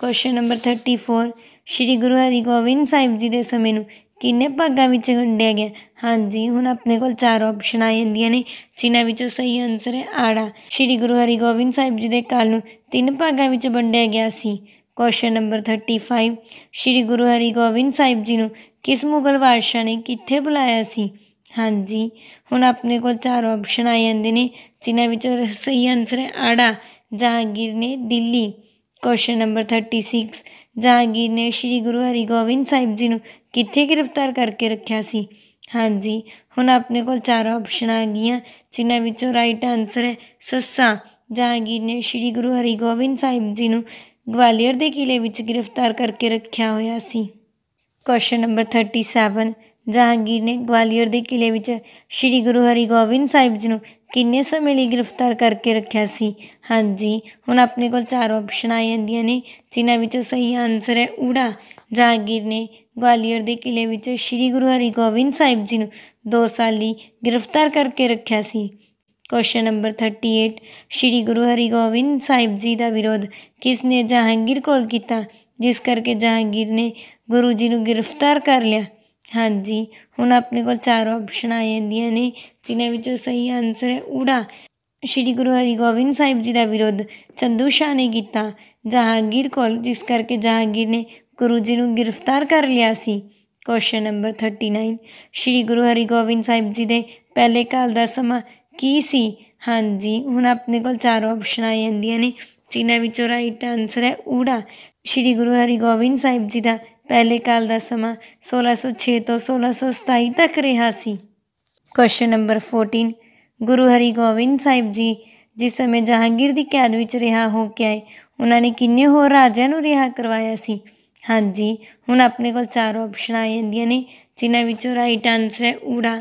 ਕੁਐਸਚਨ ਨੰਬਰ 34 ਸ਼੍ਰੀ ਗੁਰੂ ਹਰਿਗੋਬਿੰਦ ਸਾਹਿਬ ਜੀ ਦੇ ਸਮੇਂ ਨੂੰ ਕਿੰਨੇ ਭਾਗਾਂ ਵਿੱਚ ਵੰਡਿਆ ਗਿਆ ਹਾਂਜੀ ਹੁਣ ਆਪਣੇ ਕੋਲ ਚਾਰ ਆਪਸ਼ਨ ਆ ਜਾਂਦੀਆਂ ਨੇ ਜਿਨ੍ਹਾਂ ਵਿੱਚੋਂ ਸਹੀ ਆਨਸਰ ਹੈ ਆੜਾ ਸ੍ਰੀ ਗੁਰੂ ਹਰਿਗੋਬਿੰਦ ਸਾਹਿਬ ਜੀ ਦੇ ਕਾਲ ਨੂੰ ਤਿੰਨ ਭਾਗਾਂ ਵਿੱਚ ਵੰਡਿਆ ਗਿਆ ਸੀ ਕੁਐਸਚਨ ਨੰਬਰ 35 ਸ੍ਰੀ ਗੁਰੂ ਹਰਿਗੋਬਿੰਦ ਸਾਹਿਬ ਜੀ ਨੂੰ ਕਿਸ ਮੁਗਲ ਬਾਦਸ਼ਾਹ ਨੇ ਕਿੱਥੇ ਬੁਲਾਇਆ ਸੀ ਹਾਂਜੀ ਹੁਣ ਆਪਣੇ ਕੋਲ ਚਾਰ ਆਪਸ਼ਨ ਆ ਜਾਂਦੇ ਨੇ ਜਿਨ੍ਹਾਂ ਵਿੱਚੋਂ ਸਹੀ ਆਨਸਰ ਹੈ ਆੜਾ ਜਹਾਂਗੀਰ ਨੇ ਦਿੱਲੀ ਕੁਐਸਚਨ ਨੰਬਰ 36 ਜਹਾਂਗੀਰ ਨੇ ਸ਼੍ਰੀ ਗੁਰੂ ਹਰਿਗੋਬਿੰਦ ਸਾਹਿਬ ਜੀ ਨੂੰ ਕਿੱਥੇ ਗ੍ਰਿਫਤਾਰ ਕਰਕੇ ਰੱਖਿਆ ਸੀ ਹਾਂਜੀ ਹੁਣ ਆਪਣੇ ਕੋਲ ਚਾਰ ਆਪਸ਼ਨਾਂ ਆ ਗਈਆਂ ਜਿਨ੍ਹਾਂ ਵਿੱਚੋਂ ਰਾਈਟ ਆਨਸਰ ਹੈ ਸੱਸਾ ਜਹਾਂਗੀਰ ਨੇ ਸ਼੍ਰੀ ਗੁਰੂ ਹਰਿਗੋਬਿੰਦ ਸਾਹਿਬ ਜੀ ਨੂੰ ਗਵਾਲੀਅਰ ਦੇ ਕਿਲੇ ਵਿੱਚ ਗ੍ਰਿਫਤਾਰ ਕਰਕੇ ਰੱਖਿਆ ਹੋਇਆ ਸੀ ਕੁਐਸਚਨ ਨੰਬਰ 37 ਜਹਾਂਗੀਰ ਨੇ ਗਵਾਲੀਅਰ ਦੇ ਕਿਲੇ ਵਿੱਚ ਸ੍ਰੀ ਗੁਰੂ ਹਰਿਗੋਬਿੰਦ ਸਾਹਿਬ ਜੀ ਨੂੰ ਕਿੰਨੇ ਸਮੇਂ ਲਈ ਗ੍ਰਿਫਤਾਰ ਕਰਕੇ ਰੱਖਿਆ ਸੀ ਹਾਂਜੀ ਹੁਣ ਆਪਣੇ ਕੋਲ ਚਾਰ ਆਪਸ਼ਨ ਆ ਜਾਂਦੀਆਂ ਨੇ ਜਿਨ੍ਹਾਂ ਵਿੱਚੋਂ ਸਹੀ ਆਨਸਰ ਹੈ ਊੜਾ ਜਹਾਂਗੀਰ ਨੇ ਗਵਾਲੀਅਰ ਦੇ ਕਿਲੇ ਵਿੱਚ ਸ੍ਰੀ ਗੁਰੂ ਹਰਿਗੋਬਿੰਦ ਸਾਹਿਬ ਜੀ ਨੂੰ 2 ਸਾਲ ਲਈ ਗ੍ਰਿਫਤਾਰ ਕਰਕੇ ਰੱਖਿਆ ਸੀ ਕੁਐਸਚਨ ਨੰਬਰ 38 ਸ੍ਰੀ ਗੁਰੂ ਹਰਿਗੋਬਿੰਦ ਸਾਹਿਬ ਜੀ ਦਾ ਵਿਰੋਧ ਕਿਸ ਨੇ ਜਹਾਂਗੀਰ ਕੋਲ ਕੀਤਾ ਜਿਸ ਕਰਕੇ ਜਹਾਂਗੀਰ ਨੇ ਗੁਰੂ ਜੀ ਨੂੰ ਗ੍ਰਿਫਤਾਰ ਕਰ ਲਿਆ ਹਾਂਜੀ ਹੁਣ ਆਪਣੇ ਕੋਲ ਚਾਰ ਆਪਸ਼ਨ ਆ ਜਾਂਦੀਆਂ ਨੇ ਜਿਨ੍ਹਾਂ ਵਿੱਚੋਂ ਸਹੀ ਆਨਸਰ ਹੈ ਊੜਾ ਸ਼੍ਰੀ ਗੁਰੂ ਹਰਿਗੋਬਿੰਦ ਸਾਹਿਬ ਜੀ ਦਾ ਵਿਰੋਧ ਚੰਦੂ ਸ਼ਾਹ ਨੇ ਕੀਤਾ ਜਹਾਂਗੀਰ ਕੋਲ ਜਿਸ ਕਰਕੇ ਜਹਾਂਗੀਰ ਨੇ ਗੁਰੂ ਜੀ ਨੂੰ ਗ੍ਰਿਫਤਾਰ ਕਰ ਲਿਆ ਸੀ ਕੁਐਸਚਨ ਨੰਬਰ 39 ਸ਼੍ਰੀ ਗੁਰੂ ਹਰਿਗੋਬਿੰਦ ਸਾਹਿਬ ਜੀ ਦੇ ਪਹਿਲੇ ਕਾਲ ਦਾ ਸਮਾਂ ਕੀ ਸੀ ਹਾਂਜੀ ਹੁਣ ਆਪਣੇ ਕੋਲ ਚਾਰ ਆਪਸ਼ਨ ਆ ਜਾਂਦੀਆਂ ਨੇ ਜਿਨ੍ਹਾਂ ਵਿੱਚੋਂ ਰਾਈਟ ਆਨਸਰ ਹੈ ਊੜਾ ਸ਼੍ਰੀ ਗੁਰੂ ਹਰਿਗੋਬਿੰਦ ਸਾਹਿਬ ਜੀ ਦਾ ਪਹਿਲੇ ਕਾਲ ਦਾ ਸਮਾਂ 1606 ਤੋਂ 1627 ਤੱਕ ਰਿਹਾ ਸੀ question number 14 Guru Hargobind Sahib ji ਜਿਸ ਸਮੇਂ ਜਹਾਂਗੀਰ ਦੀ ਕੈਦ ਵਿੱਚ ਰਿਹਾ ਹੋ ਕੇ ਆਏ ਉਹਨਾਂ ਨੇ ਕਿੰਨੇ ਹੋਰ ਰਾਜਿਆਂ ਨੂੰ ਰਿਹਾ ਕਰਵਾਇਆ ਸੀ ਹਾਂਜੀ ਹੁਣ ਆਪਣੇ ਕੋਲ ਚਾਰ ਆਪਸ਼ਨ ਆ ਜਾਂਦੀਆਂ ਨੇ ਜਿਨ੍ਹਾਂ ਵਿੱਚੋਂ ਰਾਈਟ ਆਨਸਰ ਹੈ ਊੜਾ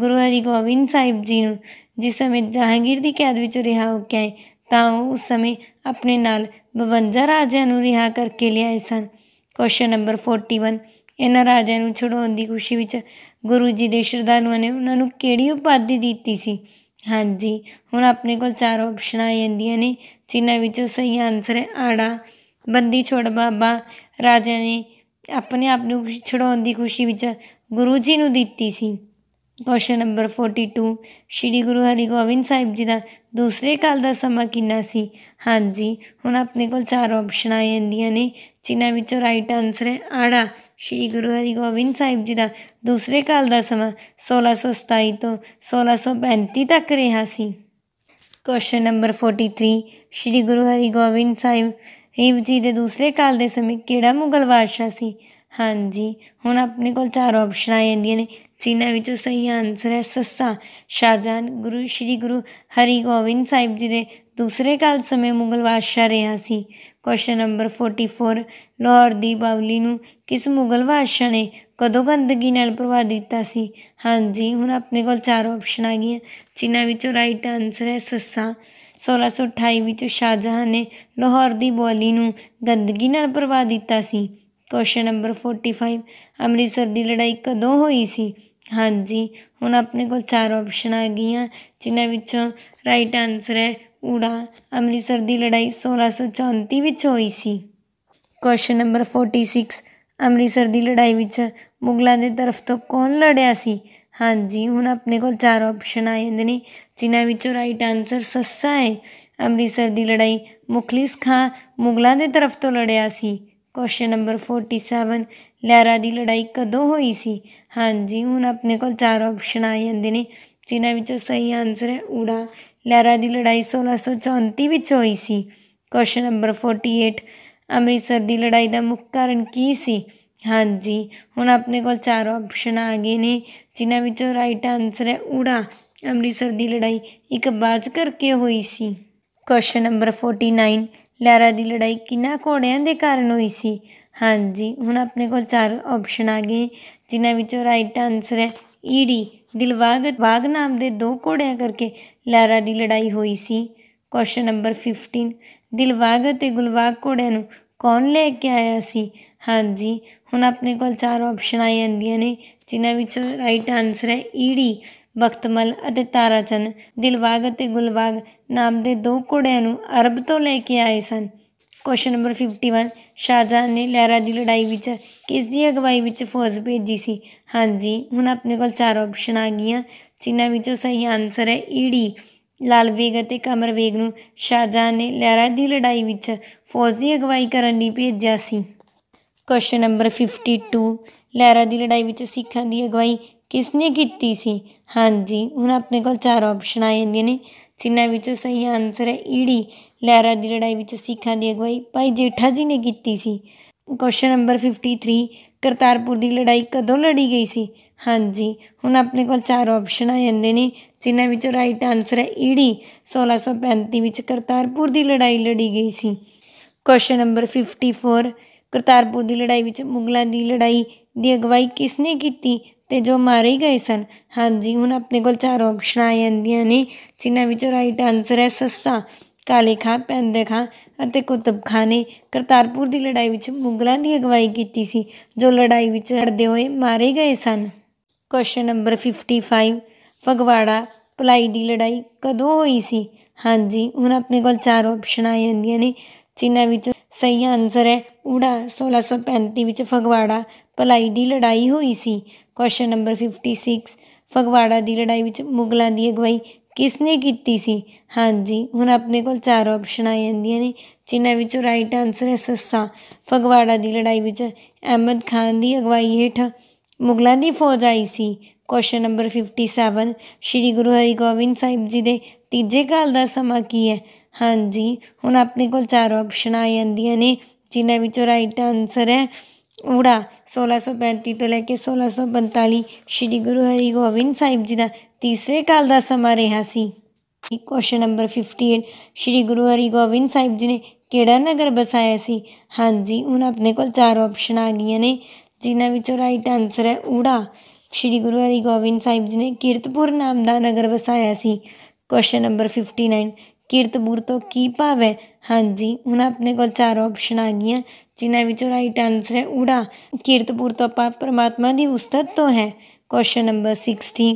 ਗੁਰੂ ਹਰੀ ਗੋਬਿੰਦ ਸਾਹਿਬ ਜੀ ਨੂੰ ਜਿਸ ਸਮੇਂ ਜਹਾਂਗੀਰ ਦੀ ਕੈਦ ਵਿੱਚ ਰਿਹਾ ਹੋ ਕੇ ਆਏ ਤਾਂ ਉਹ ਉਸ ਸਮੇਂ ਆਪਣੇ ਨਾਲ 52 ਰਾਜਿਆਂ ਨੂੰ ਰਿਹਾ ਕਰਕੇ ਲਿਆਏ ਸਨ ਕੁਐਸਚਨ ਨੰਬਰ 41 ਇਹਨਾਂ ਰਾਜਿਆਂ ਨੂੰ ਛਡਾਉਣ ਦੀ ਖੁਸ਼ੀ ਵਿੱਚ ਗੁਰੂ ਜੀ ਦੇ ਸ਼ਰਧਾਲੂਆਂ ਨੇ ਉਹਨਾਂ ਨੂੰ ਕਿਹੜੀ ਉਪਾਧੀ ਦਿੱਤੀ ਸੀ ਹਾਂਜੀ ਹੁਣ ਆਪਣੇ ਕੋਲ ਚਾਰ ਆਪਸ਼ਨਾਂ ਆ ਜਾਂਦੀਆਂ ਨੇ ਜਿਨ੍ਹਾਂ ਵਿੱਚੋਂ ਸਹੀ ਆਨਸਰ ਹੈ ਆੜਾ ਬੰਦੀ ਛੋੜ ਬਾਬਾ ਰਾਜਿਆਂ ਨੇ ਆਪਣੇ ਆਪ ਨੂੰ ਛਡਾਉਣ ਦੀ ਖੁਸ਼ੀ ਵਿੱਚ ਗੁਰੂ ਜੀ ਨੂੰ ਦਿੱਤੀ ਸੀ ਕੁਐਸਚਨ ਨੰਬਰ 42 ਸ਼੍ਰੀ ਗੁਰੂ ਹਰਿਗੋਬਿੰਦ ਸਾਹਿਬ ਜੀ ਦਾ ਦੂਸਰੇ ਕਾਲ ਦਾ ਸਮਾਂ ਕਿੰਨਾ ਸੀ ਹਾਂਜੀ ਹੁਣ ਆਪਣੇ ਕੋਲ ਚਾਰ ਆਪਸ਼ਨ ਆਏ ਜਾਂਦੀਆਂ ਨੇ ਜਿਨ੍ਹਾਂ ਵਿੱਚੋਂ ਰਾਈਟ ਆਨਸਰ ਹੈ ਆੜਾ ਸ਼੍ਰੀ ਗੁਰੂ ਹਰਿਗੋਬਿੰਦ ਸਾਹਿਬ ਜੀ ਦਾ ਦੂਸਰੇ ਕਾਲ ਦਾ ਸਮਾਂ 1627 ਤੋਂ 1635 ਤੱਕ ਰਿਹਾ ਸੀ ਕੁਐਸਚਨ ਨੰਬਰ 43 ਸ਼੍ਰੀ ਗੁਰੂ ਹਰਿਗੋਬਿੰਦ ਸਾਹਿਬ ਜੀ ਦੇ ਦੂਸਰੇ ਕਾਲ ਦੇ ਸਮੇਂ ਕਿਹੜਾ ਮੁਗਲ ਬਾਦਸ਼ਾਹ ਸੀ ਹਾਂਜੀ ਹੁਣ ਆਪਣੇ ਕੋਲ ਚਾਰ ਆਪਸ਼ਨਾਂ ਆ ਜਾਂਦੀਆਂ ਨੇ ਜਿਨ੍ਹਾਂ ਵਿੱਚੋਂ ਸਹੀ ਆਨਸਰ ਹੈ ਸੱਸਾ ਸ਼ਾਜਾਨ ਗੁਰੂ ਸ਼੍ਰੀ ਗੁਰੂ ਗੋਬਿੰਦ ਸਾਹਿਬ ਜੀ ਦੇ ਦੂਸਰੇ ਕਾਲ ਸਮੇਂ ਮੁਗਲ ਬਾਦਸ਼ਾਹ ਰਿਹਾ ਸੀ ਕੁਐਸਚਨ ਨੰਬਰ 44 ਲਾਹੌਰ ਦੀ ਬਾਵਲੀ ਨੂੰ ਕਿਸ ਮੁਗਲ ਬਾਦਸ਼ਾਹ ਨੇ ਕਦੋਂ ਗੰਦਗੀ ਨਾਲ ਪ੍ਰਵਾਹ ਦਿੱਤਾ ਸੀ ਹਾਂਜੀ ਹੁਣ ਆਪਣੇ ਕੋਲ ਚਾਰ ਆਪਸ਼ਨ ਆ ਗਈਆਂ ਜਿਨ੍ਹਾਂ ਵਿੱਚੋਂ ਰਾਈਟ ਆਨਸਰ ਹੈ ਸੱਸਾ 1628 ਵਿੱਚ ਸ਼ਾਜਾਹ ਨੇ ਲਾਹੌਰ ਦੀ ਬੋਲੀ ਨੂੰ ਗੰਦਗੀ ਨਾਲ ਪ੍ਰਵਾਹ ਦਿੱਤਾ ਸੀ ਕੁਐਸਚਨ ਨੰਬਰ 45 ਅੰਮ੍ਰਿਤਸਰ ਦੀ ਲੜਾਈ ਕਦੋਂ ਹੋਈ ਸੀ ਹਾਂਜੀ ਹੁਣ ਆਪਣੇ ਕੋਲ ਚਾਰ ਆਪਸ਼ਨ ਆ ਗਈਆਂ ਜਿਨ੍ਹਾਂ ਵਿੱਚੋਂ ਰਾਈਟ ਆਨਸਰ ਹੈ ਊੜਾ ਅੰਮ੍ਰਿਤਸਰ ਦੀ ਲੜਾਈ 1634 ਵਿੱਚ ਹੋਈ ਸੀ ਕੁਐਸਚਨ ਨੰਬਰ 46 ਅੰਮ੍ਰਿਤਸਰ ਦੀ ਲੜਾਈ ਵਿੱਚ ਮੁਗਲਾਂ ਦੇ ਤਰਫ ਤੋਂ ਕੌਣ ਲੜਿਆ ਸੀ ਹਾਂਜੀ ਹੁਣ ਆਪਣੇ ਕੋਲ ਚਾਰ ਆਪਸ਼ਨ ਆ ਜਾਂਦੇ ਨੇ ਜਿਨ੍ਹਾਂ ਵਿੱਚੋਂ ਰਾਈਟ ਆਨਸਰ ਸੱਸਾ ਹੈ ਅੰਮ੍ਰਿਤਸਰ ਦੀ ਲੜਾਈ ਮੁਖਲਿਸ ਖਾਂ ਮੁਗਲਾਂ ਦੇ ਤਰਫ ਤੋਂ ਲੜਿਆ ਸੀ ਕੁਐਸਚਨ ਨੰਬਰ 47 ਲਹਿਰਾ ਦੀ ਲੜਾਈ ਕਦੋਂ ਹੋਈ ਸੀ ਹਾਂਜੀ ਹੁਣ ਆਪਣੇ ਕੋਲ ਚਾਰ ਆਪਸ਼ਨ ਆ ਜਾਂਦੇ ਨੇ ਜਿਨ੍ਹਾਂ ਵਿੱਚੋਂ ਸਹੀ ਆਨਸਰ ਹੈ ਊੜਾ ਲਹਿਰਾ ਦੀ ਲੜਾਈ 1634 ਵਿੱਚ ਹੋਈ ਸੀ ਕੁਐਸਚਨ ਨੰਬਰ 48 ਅੰਮ੍ਰਿਤਸਰ ਦੀ ਲੜਾਈ ਦਾ ਮੁੱਖ ਕਾਰਨ ਕੀ ਸੀ ਹਾਂਜੀ ਹੁਣ ਆਪਣੇ ਕੋਲ ਚਾਰ ਆਪਸ਼ਨ ਆ ਗਏ ਨੇ ਜਿਨ੍ਹਾਂ ਵਿੱਚੋਂ ਰਾਈਟ ਆਨਸਰ ਹੈ ਊੜਾ ਅੰਮ੍ਰਿਤਸਰ ਦੀ ਲੜਾਈ ਇੱਕ ਬਾਜ ਕਰਕੇ ਹੋਈ ਸੀ ਕੁਐਸਚਨ ਨੰਬਰ 49 ਲਾਰਾ ਦੀ ਲੜਾਈ ਕਿੰਨਾ ਘੋੜਿਆਂ ਦੇ ਕਾਰਨ ਹੋਈ ਸੀ ਹਾਂਜੀ ਹੁਣ ਆਪਣੇ ਕੋਲ ਚਾਰ ਆਪਸ਼ਨ ਆ ਗਏ ਜਿਨ੍ਹਾਂ ਵਿੱਚੋਂ ਰਾਈਟ ਆਨਸਰ ਹੈ ਈੜੀ e ਦਿਲਵਾਗ ਵਾਗ ਨਾਮ ਦੇ ਦੋ ਘੋੜਿਆਂ ਕਰਕੇ ਲਾਰਾ ਦੀ ਲੜਾਈ ਹੋਈ ਸੀ ਕੁਐਸਚਨ ਨੰਬਰ 15 ਦਿਲਵਾਗ ਤੇ ਗੁਲਵਾਗ ਘੋੜਿਆਂ ਨੂੰ ਕੌਣ ਲੈ ਕੇ ਆਇਆ ਸੀ ਹਾਂਜੀ ਹੁਣ ਆਪਣੇ ਕੋਲ ਚਾਰ ਆਪਸ਼ਨ ਆਈਆਂ ਜਾਂਦੀਆਂ ਨੇ ਜਿਨ੍ਹਾਂ ਵਿੱਚੋਂ ਰਾਈਟ ਆਨਸਰ ਹੈ ਈੜੀ e ਬਖਤਮਲ ਅਤੇ ਤਾਰਾਚੰਦ ਦਿਲਵਾਗ ਅਤੇ ਗੁਲਵਾਗ ਨਾਮ ਦੇ ਦੋ ਘੋੜਿਆਂ ਨੂੰ ਅਰਬ ਤੋਂ ਲੈ ਕੇ ਆਏ ਸਨ ਕੁਐਸਚਨ ਨੰਬਰ 51 ਸ਼ਾਹਜਹਾਂ ਨੇ ਲਹਿਰਾ ਦੀ ਲੜਾਈ ਵਿੱਚ ਕਿਸ ਦੀ ਅਗਵਾਈ ਵਿੱਚ ਫੌਜ ਭੇਜੀ ਸੀ ਹਾਂਜੀ ਹੁਣ ਆਪਣੇ ਕੋਲ ਚਾਰ ਆਪਸ਼ਨ ਆ ਗਈਆਂ ਜਿਨ੍ਹਾਂ ਵਿੱਚੋਂ ਸਹੀ ਆਨਸਰ ਹੈ ਈਡੀ e ਲਾਲ ਵੇਗ ਅਤੇ ਕਮਰ ਵੇਗ ਨੂੰ ਸ਼ਾਹਜਹਾਂ ਨੇ ਲਹਿਰਾ ਦੀ ਲੜਾਈ ਵਿੱਚ ਫੌਜ ਦੀ ਅਗਵਾਈ ਕਰਨ ਲਈ ਭੇਜਿਆ ਸੀ ਕੁਐਸਚਨ ਨੰਬਰ 52 ਲਹਿਰਾ ਦੀ ਲੜਾਈ ਵਿੱਚ ਸਿੱਖਾਂ ਦੀ ਅਗਵਾਈ ਕਿਸਨੇ ਕੀਤੀ ਸੀ ਹਾਂਜੀ ਹੁਣ ਆਪਣੇ ਕੋਲ ਚਾਰ ਆਪਸ਼ਨ ਆ ਜਾਂਦੀਆਂ ਨੇ ਜਿਨ੍ਹਾਂ ਵਿੱਚੋਂ ਸਹੀ ਆਨਸਰ ਹੈ ਈੜੀ ਲਹਿਰਾ ਦੀ ਲੜਾਈ ਵਿੱਚ ਸਿੱਖਾਂ ਦੀ ਅਗਵਾਈ ਭਾਈ ਜੇਠਾ ਜੀ ਨੇ ਕੀਤੀ ਸੀ ਕੁਐਸਚਨ ਨੰਬਰ 53 ਕਰਤਾਰਪੁਰ ਦੀ ਲੜਾਈ ਕਦੋਂ ਲੜੀ ਗਈ ਸੀ ਹਾਂਜੀ ਹੁਣ ਆਪਣੇ ਕੋਲ ਚਾਰ ਆਪਸ਼ਨ ਆ ਜਾਂਦੇ ਨੇ ਜਿਨ੍ਹਾਂ ਵਿੱਚੋਂ ਰਾਈਟ ਆਨਸਰ ਹੈ ਈੜੀ 1635 ਵਿੱਚ ਕਰਤਾਰਪੁਰ ਦੀ ਲੜਾਈ ਲੜੀ ਗਈ ਸੀ ਕੁਐਸਚਨ ਨੰਬਰ 54 ਕਰਤਾਰਪੁਰ ਦੀ ਲੜਾਈ ਵਿੱਚ ਮੁਗਲਾਂ ਦੀ ਲੜਾਈ ਦੀ ਅਗਵਾਈ ਕਿਸ ਨੇ ਕੀਤੀ ਤੇ ਜੋ ਮਾਰੇ ਗਏ ਸਨ ਹਾਂਜੀ ਹੁਣ ਆਪਣੇ ਕੋਲ ਚਾਰ ਆਪਸ਼ਨ ਆ ਜਾਂਦੀਆਂ ਨੇ ਜਿਨ੍ਹਾਂ ਵਿੱਚੋਂ ਰਾਈਟ ਆਨਸਰ ਹੈ ਸੱਸਾ ਕਾਲੇ ਖਾਂ ਪੈਂਦੇ ਖਾਂ ਅਤੇ ਕੁਤਬ ਖਾਂ ਨੇ ਕਰਤਾਰਪੁਰ ਦੀ ਲੜਾਈ ਵਿੱਚ ਮੁਗਲਾਂ ਦੀ ਅਗਵਾਈ ਕੀਤੀ ਸੀ ਜੋ ਲੜਾਈ ਵਿੱਚ ਲੜਦੇ ਹੋਏ ਮਾਰੇ ਗਏ ਸਨ ਕੁਐਸਚਨ ਨੰਬਰ 55 ਫਗਵਾੜਾ ਭਲਾਈ ਦੀ ਲੜਾਈ ਕਦੋਂ ਹੋਈ ਸੀ ਹਾਂਜੀ ਹੁਣ ਆਪਣੇ ਕੋਲ ਚਾਰ ਆਪਸ਼ਨ ਆ ਜਾਂਦੀਆਂ ਨੇ ਜਿਨ੍ਹਾਂ ਵਿੱਚ ਸਹੀ ਆਨਸਰ ਹੈ ਊੜਾ 1635 ਵਿੱਚ ਫਗਵਾੜਾ ਭਲਾਈ ਦੀ ਲੜਾਈ ਹੋਈ ਸੀ ਕੁਐਸਚਨ ਨੰਬਰ 56 ਫਗਵਾੜਾ ਦੀ ਲੜਾਈ ਵਿੱਚ ਮੁਗਲਾਂ ਦੀ ਅਗਵਾਈ ਕਿਸ ਨੇ ਕੀਤੀ ਸੀ ਹਾਂਜੀ ਹੁਣ ਆਪਣੇ ਕੋਲ ਚਾਰ ਆਪਸ਼ਨ ਆ ਜਾਂਦੀਆਂ ਨੇ ਜਿਨ੍ਹਾਂ ਵਿੱਚੋਂ ਰਾਈਟ ਆਨਸਰ ਹੈ ਸੱਸਾ ਫਗਵਾੜਾ ਦੀ ਲੜਾਈ ਵਿੱਚ ਅਹਿਮਦ ਖਾਨ ਦੀ ਅਗਵਾਈ ਹੇਠ ਮੁਗਲਾਂ ਦੀ ਫੌਜ ਆਈ ਸੀ ਕੁਐਸਚਨ ਨੰਬਰ 57 ਸ਼੍ਰੀ ਗੁਰੂ ਹਰਿਗੋਬਿੰਦ ਸਾਹਿਬ ਜੀ ਦੇ ਤੀਜੇ ਘਾਲ ਦਾ ਸਮਾਂ ਕੀ ਹੈ ਹਾਂਜੀ ਹੁਣ ਆਪਣੇ ਕੋਲ ਚਾਰ ਆਪਸ਼ਨ ਆ ਜਾਂਦੀਆਂ ਨੇ ਜਿਨ੍ਹਾਂ ਵਿੱਚੋਂ ਰਾਈਟ ਆਨਸਰ ਹੈ ਊੜਾ 1635 ਤੋਂ ਲੈ ਕੇ 1645 ਸ੍ਰੀ ਗੁਰੂ ਹਰਿਗੋਬਿੰਦ ਸਾਹਿਬ ਜੀ ਦਾ ਤੀਸਰੇ ਕਾਲ ਦਾ ਸਮਾਂ ਰਿਹਾ ਸੀ ਕੁਐਸਚਨ ਨੰਬਰ 58 ਸ੍ਰੀ ਗੁਰੂ ਹਰਿਗੋਬਿੰਦ ਸਾਹਿਬ ਜੀ ਨੇ ਕਿਹੜਾ ਨਗਰ ਬਸਾਇਆ ਸੀ ਹਾਂਜੀ ਹੁਣ ਆਪਣੇ ਕੋਲ ਚਾਰ ਆਪਸ਼ਨ ਆ ਗਈਆਂ ਨੇ ਜਿਨ੍ਹਾਂ ਵਿੱਚੋਂ ਰਾਈਟ ਆਨਸਰ ਹੈ ਊੜਾ ਸ੍ਰੀ ਗੁਰੂ ਹਰਿਗੋਬਿੰਦ ਸਾਹਿਬ ਜੀ ਨੇ ਕੀਰਤਪੁਰ ਨਾਮ ਦਾ ਨਗਰ ਬਸਾਇਆ ਸੀ ਕੁਐਸਚਨ ਨੰਬਰ 59 ਕੀਰਤਪੁਰ ਤੋਂ ਕੀ ਭਾਵ ਹੈ ਹਾਂਜੀ ਹੁਣ ਆਪਣੇ ਕੋਲ ਚਾਰ ਆਪਸ਼ਨ ਆ ਗਈਆਂ ਜਿਨ੍ਹਾਂ ਵਿੱਚੋਂ ਰਾਈਟ ਆਨਸਰ ਹੈ ਊੜਾ ਕੀਰਤਪੁਰ ਤੋਂ ਆਪਾਂ ਪਰਮਾਤਮਾ ਦੀ ਉਸਤਤ ਤੋਂ ਹੈ ਕੁਐਸਚਨ ਨੰਬਰ 60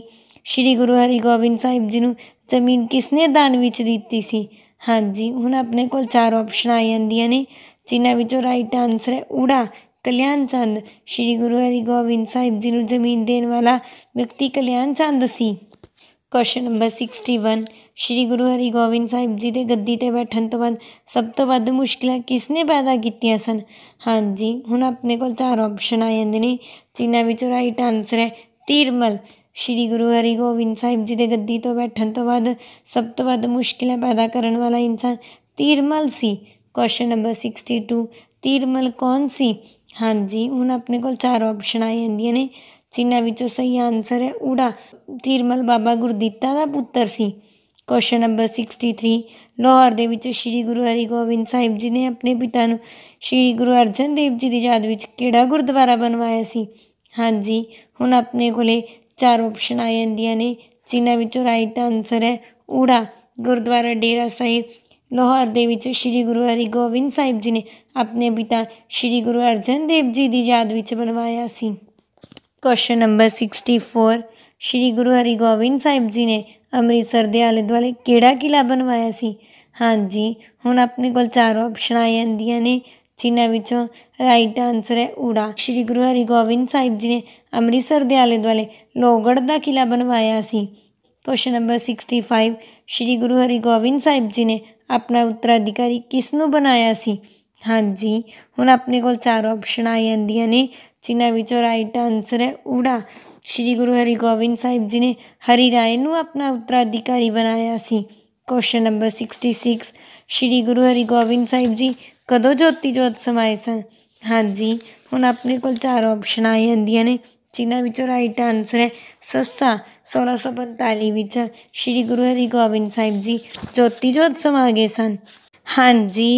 ਸ਼੍ਰੀ ਗੁਰੂ ਹਰਿਗੋਬਿੰਦ ਸਾਹਿਬ ਜੀ ਨੂੰ ਜ਼ਮੀਨ ਕਿਸਨੇ ਦਾਨ ਵਿੱਚ ਦਿੱਤੀ ਸੀ ਹਾਂਜੀ ਹੁਣ ਆਪਣੇ ਕੋਲ ਚਾਰ ਆਪਸ਼ਨ ਆ ਜਾਂਦੀਆਂ ਨੇ ਜਿਨ੍ਹਾਂ ਵਿੱਚੋਂ ਰਾਈਟ ਆਨਸਰ ਹੈ ਊੜਾ ਕਲਿਆਣ ਚੰਦ ਸ਼੍ਰੀ ਗੁਰੂ ਹਰਿਗੋਬਿੰਦ ਸਾਹਿਬ ਜੀ ਨੂੰ ਜ਼ਮੀਨ ਦੇਣ ਵਾਲਾ ਵਿਅਕਤੀ ਕਲਿਆਣ ਚੰਦ ਸੀ ਕੁਐਸਚਨ ਨੰਬਰ 61 ਸ਼੍ਰੀ ਗੁਰੂ ਹਰਿਗੋਬਿੰਦ ਸਾਹਿਬ ਜੀ ਦੇ ਗੱਦੀ ਤੇ ਬੈਠਣ ਤੋਂ ਬਾਅਦ ਸਭ ਤੋਂ ਵੱਧ ਮੁਸ਼ਕਲਾਂ ਕਿਸ ਨੇ ਪੈਦਾ ਕੀਤੀਆਂ ਸਨ ਹਾਂਜੀ ਹੁਣ ਆਪਣੇ ਕੋਲ ਚਾਰ ਆਪਸ਼ਨ ਆ ਜਾਂਦੇ ਨੇ ਜਿਨ੍ਹਾਂ ਵਿੱਚੋਂ ਰਾਈਟ ਆਨਸਰ ਹੈ ਤੀਰਮਲ ਸ਼੍ਰੀ ਗੁਰੂ ਹਰਿਗੋਬਿੰਦ ਸਾਹਿਬ ਜੀ ਦੇ ਗੱਦੀ ਤੋਂ ਬੈਠਣ ਤੋਂ ਬਾਅਦ ਸਭ ਤੋਂ ਵੱਧ ਮੁਸ਼ਕਲਾਂ ਪੈਦਾ ਕਰਨ ਵਾਲਾ ਇਨਸਾਨ ਤੀਰਮਲ ਸੀ ਕੁਐਸਚਨ ਨੰਬਰ 62 ਤੀਰਮਲ ਕੌਣ ਸੀ ਹਾਂਜੀ ਹੁਣ ਆਪਣੇ ਕੋਲ ਚਾਰ ਆਪਸ਼ਨ ਆ ਜਾਂਦੀਆਂ ਨੇ ਜਿਨ੍ਹਾਂ ਵਿੱਚੋਂ ਸਹੀ ਆਨਸਰ ਹੈ ਊੜਾ ਥਿਰਮਲ ਬਾਬਾ ਗੁਰਦਿੱਤਾ ਦਾ ਪੁੱਤਰ ਸੀ ਕੁਐਸਚਨ ਨੰਬਰ 63 ਲਾਹੌਰ ਦੇ ਵਿੱਚ ਸ੍ਰੀ ਗੁਰੂ ਹਰਿਗੋਬਿੰਦ ਸਾਹਿਬ ਜੀ ਨੇ ਆਪਣੇ ਪਿਤਾ ਨੂੰ ਸ੍ਰੀ ਗੁਰੂ ਅਰਜਨ ਦੇਵ ਜੀ ਦੀ ਯਾਦ ਵਿੱਚ ਕਿਹੜਾ ਗੁਰਦੁਆਰਾ ਬਣਵਾਇਆ ਸੀ ਹਾਂਜੀ ਹੁਣ ਆਪਣੇ ਕੋਲੇ ਚਾਰ ਆਪਸ਼ਨ ਆ ਜਾਂਦੀਆਂ ਨੇ ਜਿਨ੍ਹਾਂ ਵਿੱਚੋਂ ਰਾਈਟ ਆਨਸਰ ਹੈ ਊੜਾ ਗੁਰਦੁਆਰਾ ਡੇਰਾ ਸਾਹਿਬ ਲਾਹੌਰ ਦੇ ਵਿੱਚ ਸ੍ਰੀ ਗੁਰੂ ਹਰਿਗੋਬਿੰਦ ਸਾਹਿਬ ਜੀ ਨੇ ਆਪਣੇ ਪਿਤਾ ਸ੍ਰੀ ਗੁਰੂ ਅਰਜਨ ਦੇਵ ਜੀ ਦੀ ਯਾਦ ਵਿੱਚ ਬਣਵਾਇਆ ਸੀ ਕੁਐਸਚਨ ਨੰਬਰ 64 ਸ਼੍ਰੀ ਗੁਰੂ ਹਰਿਗੋਬਿੰਦ ਸਾਹਿਬ ਜੀ ਨੇ ਅੰਮ੍ਰਿਤਸਰ ਦੇ ਆਲੇ ਦੁਆਲੇ ਕਿਹੜਾ ਕਿਲਾ ਬਣਵਾਇਆ ਸੀ ਹਾਂਜੀ ਹੁਣ ਆਪਣੇ ਕੋਲ ਚਾਰ ਆਪਸ਼ਨ ਆਏ ਜਾਂਦੀਆਂ ਨੇ ਜਿਨ੍ਹਾਂ ਵਿੱਚੋਂ ਰਾਈਟ ਆਨਸਰ ਹੈ ਊੜਾ ਸ਼੍ਰੀ ਗੁਰੂ ਹਰਿਗੋਬਿੰਦ ਸਾਹਿਬ ਜੀ ਨੇ ਅੰਮ੍ਰਿਤਸਰ ਦੇ ਆਲੇ ਦੁਆਲੇ ਲੋਗੜ ਦਾ ਕਿਲਾ ਬਣਵਾਇਆ ਸੀ ਕੁਐਸਚਨ ਨੰਬਰ 65 ਸ਼੍ਰੀ ਗੁਰੂ ਹਰਿਗੋਬਿੰਦ ਸਾਹਿਬ ਜੀ ਨੇ ਆਪਣਾ ਉੱਤਰਾਧਿਕਾਰੀ ਕਿਸ ਨੂੰ ਬਣਾਇਆ ਸੀ ਹਾਂਜੀ ਹੁਣ ਆਪਣੇ ਕੋਲ ਚਾਰ ਆਪਸ਼ਨ ਆਏ ਜਾਂਦੀਆਂ ਨੇ ਜਿਨ੍ਹਾਂ ਵਿੱਚੋਂ ਰਾਈਟ ਆਨਸਰ ਹੈ ਊੜਾ ਸ਼੍ਰੀ ਗੁਰੂ ਹਰਿਗੋਬਿੰਦ ਸਾਹਿਬ ਜੀ ਨੇ ਹਰੀ ਰਾਏ ਨੂੰ ਆਪਣਾ ਉਤਰਾਧਿਕਾਰੀ ਬਣਾਇਆ ਸੀ ਕੁਐਸਚਨ ਨੰਬਰ 66 ਸ਼੍ਰੀ ਗੁਰੂ ਹਰਿਗੋਬਿੰਦ ਸਾਹਿਬ ਜੀ ਕਦੋਂ ਜੋਤੀ ਜੋਤ ਸਮਾਏ ਸਨ ਹਾਂਜੀ ਹੁਣ ਆਪਣੇ ਕੋਲ ਚਾਰ ਆਪਸ਼ਨ ਆ ਜਾਂਦੀਆਂ ਨੇ ਜਿਨ੍ਹਾਂ ਵਿੱਚੋਂ ਰਾਈਟ ਆਨਸਰ ਹੈ ਸੱਸਾ 1645 ਵਿੱਚ ਸ਼੍ਰੀ ਗੁਰੂ ਹਰਿਗੋਬਿੰਦ ਸਾਹਿਬ ਜੀ ਜੋਤੀ ਜੋਤ ਸਮਾ ਗਏ ਸਨ ਹਾਂਜੀ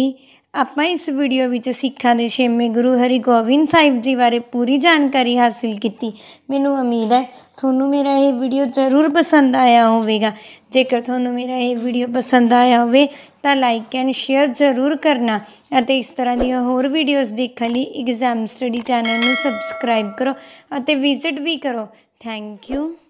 ਆਪਾਂ ਇਸ ਵੀਡੀਓ ਵਿੱਚ ਸਿੱਖਾਂ ਦੇ ਛੇਵੇਂ ਗੁਰੂ ਹਰਿਗੋਬਿੰਦ ਸਾਹਿਬ ਜੀ ਬਾਰੇ ਪੂਰੀ ਜਾਣਕਾਰੀ ਹਾਸਲ ਕੀਤੀ ਮੈਨੂੰ ਉਮੀਦ ਹੈ ਤੁਹਾਨੂੰ ਮੇਰਾ ਇਹ ਵੀਡੀਓ ਜ਼ਰੂਰ ਪਸੰਦ ਆਇਆ ਹੋਵੇਗਾ ਜੇਕਰ ਤੁਹਾਨੂੰ ਮੇਰਾ ਇਹ ਵੀਡੀਓ ਪਸੰਦ ਆਇਆ ਹੋਵੇ ਤਾਂ ਲਾਈਕ ਐਂਡ ਸ਼ੇਅਰ ਜ਼ਰੂਰ ਕਰਨਾ ਅਤੇ ਇਸ ਤਰ੍ਹਾਂ ਦੀਆਂ ਹੋਰ ਵੀਡੀਓਜ਼ ਦੇਖਣ ਲਈ ਐਗਜ਼ਾਮ ਸਟੱਡੀ ਚੈਨਲ ਨੂੰ ਸਬਸਕ੍ਰਾਈਬ ਕਰੋ ਅਤੇ ਵਿਜ਼ਿਟ ਵੀ ਕਰੋ ਥੈਂਕ ਯੂ